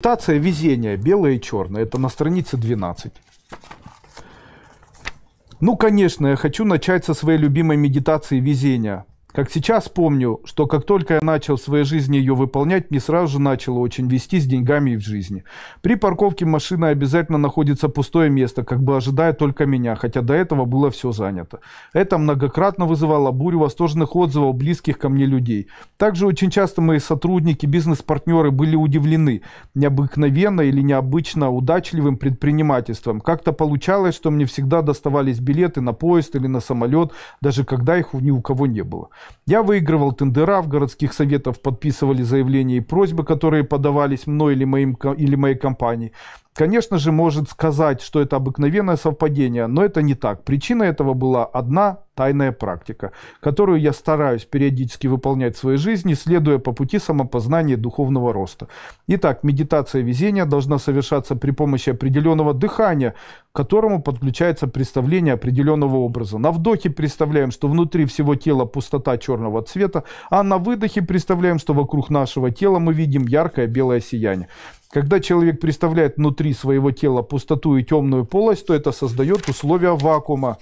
Мутация везения, белое и черное, это на странице 12. Ну, конечно, я хочу начать со своей любимой медитации везения – как сейчас помню, что как только я начал в своей жизни ее выполнять, мне сразу же начало очень вести с деньгами и в жизни. При парковке машины обязательно находится пустое место, как бы ожидая только меня, хотя до этого было все занято. Это многократно вызывало бурю восторженных отзывов близких ко мне людей. Также очень часто мои сотрудники, бизнес-партнеры были удивлены необыкновенно или необычно удачливым предпринимательством. Как-то получалось, что мне всегда доставались билеты на поезд или на самолет, даже когда их ни у кого не было. Я выигрывал тендера, в городских советах, подписывали заявления и просьбы, которые подавались мной или, моим, или моей компании. Конечно же, может сказать, что это обыкновенное совпадение, но это не так. Причина этого была одна тайная практика, которую я стараюсь периодически выполнять в своей жизни, следуя по пути самопознания и духовного роста. Итак, медитация везения должна совершаться при помощи определенного дыхания, к которому подключается представление определенного образа. На вдохе представляем, что внутри всего тела пустота черного цвета, а на выдохе представляем, что вокруг нашего тела мы видим яркое белое сияние. Когда человек представляет внутри своего тела пустоту и темную полость, то это создает условия вакуума.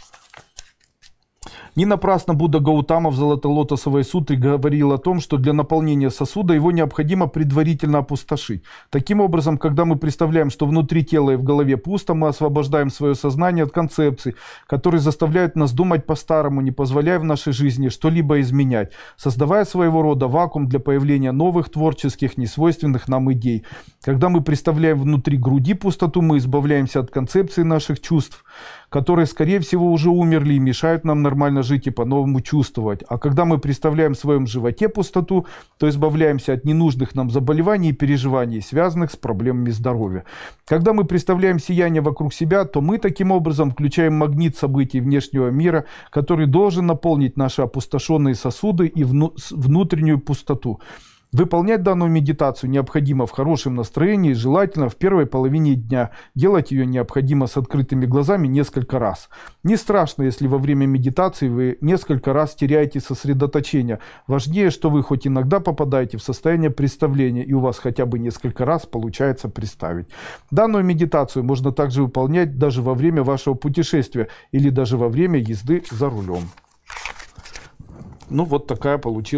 Не напрасно Будда Гаутама в Золотолотосовой сутре говорил о том, что для наполнения сосуда его необходимо предварительно опустошить. Таким образом, когда мы представляем, что внутри тела и в голове пусто, мы освобождаем свое сознание от концепций, которые заставляют нас думать по-старому, не позволяя в нашей жизни что-либо изменять, создавая своего рода вакуум для появления новых творческих, несвойственных нам идей. Когда мы представляем внутри груди пустоту, мы избавляемся от концепций наших чувств, которые, скорее всего, уже умерли и мешают нам нормально жить и по-новому чувствовать. А когда мы представляем в своем животе пустоту, то избавляемся от ненужных нам заболеваний и переживаний, связанных с проблемами здоровья. Когда мы представляем сияние вокруг себя, то мы таким образом включаем магнит событий внешнего мира, который должен наполнить наши опустошенные сосуды и вну внутреннюю пустоту. Выполнять данную медитацию необходимо в хорошем настроении, желательно в первой половине дня. Делать ее необходимо с открытыми глазами несколько раз. Не страшно, если во время медитации вы несколько раз теряете сосредоточение. Важнее, что вы хоть иногда попадаете в состояние представления и у вас хотя бы несколько раз получается представить. Данную медитацию можно также выполнять даже во время вашего путешествия или даже во время езды за рулем. Ну вот такая получилась.